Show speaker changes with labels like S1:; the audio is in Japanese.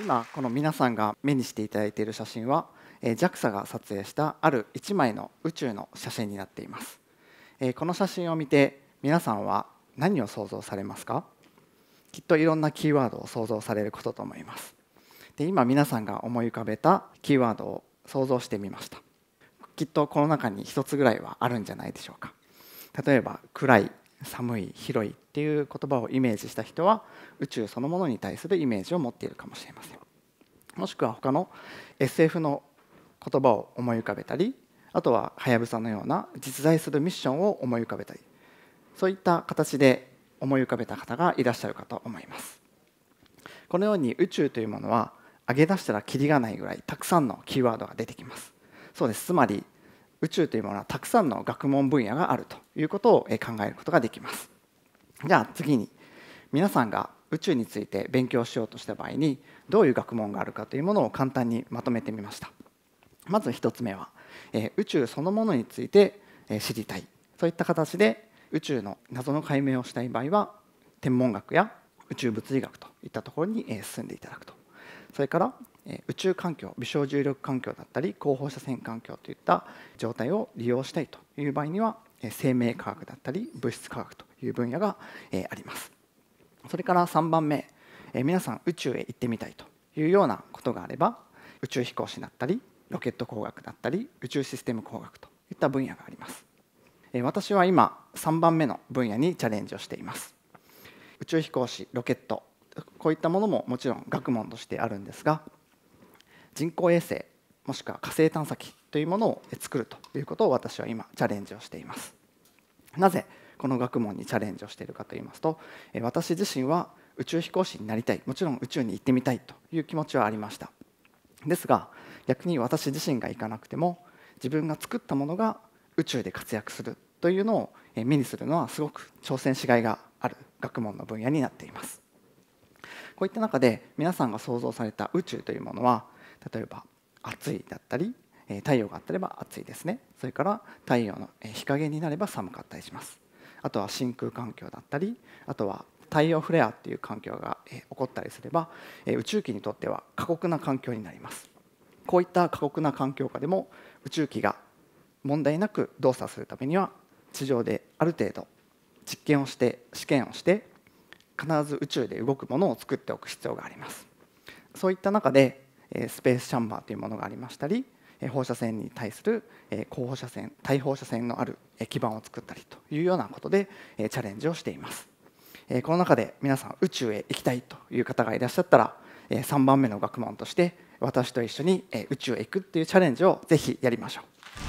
S1: 今この皆さんが目にしていただいている写真は JAXA が撮影したある1枚の宇宙の写真になっていますこの写真を見て皆さんは何を想像されますかきっといろんなキーワードを想像されることと思いますで今皆さんが思い浮かべたキーワードを想像してみましたきっとこの中に一つぐらいはあるんじゃないでしょうか例えば暗い寒い広いっていう言葉をイメージした人は宇宙そのものに対するイメージを持っているかもしれませんもしくは他の SF の言葉を思い浮かべたりあとははやぶさのような実在するミッションを思い浮かべたりそういった形で思い浮かべた方がいらっしゃるかと思いますこのように宇宙というものは上げ出したらキリがないぐらいたくさんのキーワードが出てきますそうですつまり宇宙というものはたくさんの学問分野があるということを考えることができますじゃあ次に皆さんが宇宙について勉強しようとした場合にどういう学問があるかというものを簡単にまとめてみましたまず1つ目は、え宇宙そのものについて、え知りたいそういった形で宇宙の謎の解明をしたい場合は天文学や宇宙物理学といったところに、え進んでいただくとそれから宇宙環境微小重力環境だったり後方車線環境といった状態を利用したいという場合には生命科学だったり物質科学という分野がありますそれから3番目皆さん宇宙へ行ってみたいというようなことがあれば宇宙飛行士だったりロケット工学だったり宇宙システム工学といった分野があります私は今3番目の分野にチャレンジをしています宇宙飛行士ロケットこういったものももちろん学問としてあるんですが人工衛星もしくは火星探査機というものを作るということを私は今チャレンジをしていますなぜこの学問にチャレンジをしているかといいますと私自身は宇宙飛行士になりたいもちろん宇宙に行ってみたいという気持ちはありましたですが逆に私自身が行かなくても自分が作ったものが宇宙で活躍するというのを目にするのはすごく挑戦しがいがある学問の分野になっていますこういった中で皆さんが想像された宇宙というものは例えば暑いだったり太陽があったれば暑いですねそれから太陽の日陰になれば寒かったりしますあとは真空環境だったりあとは太陽フレアっていう環境が起こったりすれば宇宙機にとっては過酷な環境になりますこういった過酷な環境下でも宇宙機が問題なく動作するためには地上である程度実験をして試験をして必ず宇宙で動くものを作っておく必要がありますそういった中でスペースチャンバーというものがありましたり放射線に対する高放射線対放射線のある基盤を作ったりというようなことでチャレンジをしていますこの中で皆さん宇宙へ行きたいという方がいらっしゃったら3番目の学問として私と一緒に宇宙へ行くっていうチャレンジをぜひやりましょう